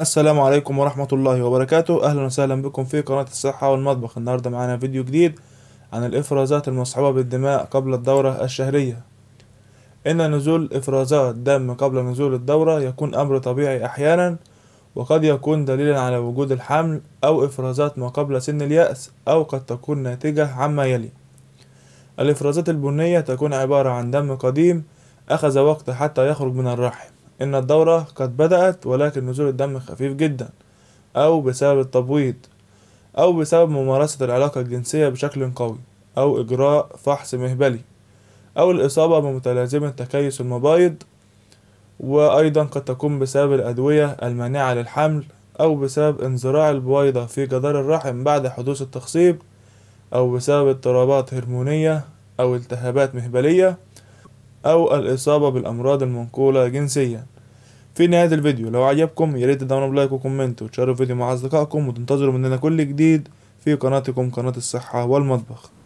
السلام عليكم ورحمة الله وبركاته أهلا وسهلا بكم في قناة الصحة والمطبخ النهاردة معنا فيديو جديد عن الإفرازات المصحوبة بالدماء قبل الدورة الشهرية إن نزول إفرازات دم قبل نزول الدورة يكون أمر طبيعي أحيانا وقد يكون دليلا على وجود الحمل أو إفرازات ما قبل سن اليأس أو قد تكون ناتجة عما يلي الإفرازات البنية تكون عبارة عن دم قديم أخذ وقت حتى يخرج من الرحم إن الدورة قد بدأت ولكن نزول الدم خفيف جدا أو بسبب التبويض أو بسبب ممارسة العلاقة الجنسية بشكل قوي أو إجراء فحص مهبلي أو الإصابة بمتلازمة تكيس المبايض وأيضا قد تكون بسبب الأدوية المانعة للحمل أو بسبب انزراع البويضة في جدار الرحم بعد حدوث التخصيب أو بسبب اضطرابات هرمونية أو التهابات مهبلية أو الإصابة بالأمراض المنقولة جنسيًا في نهاية الفيديو لو عجبكم ياريت تدعمونا بلايك وكومنت وتشاركوا الفيديو مع أصدقائكم وتنتظروا مننا كل جديد في قناتكم قناة الصحة والمطبخ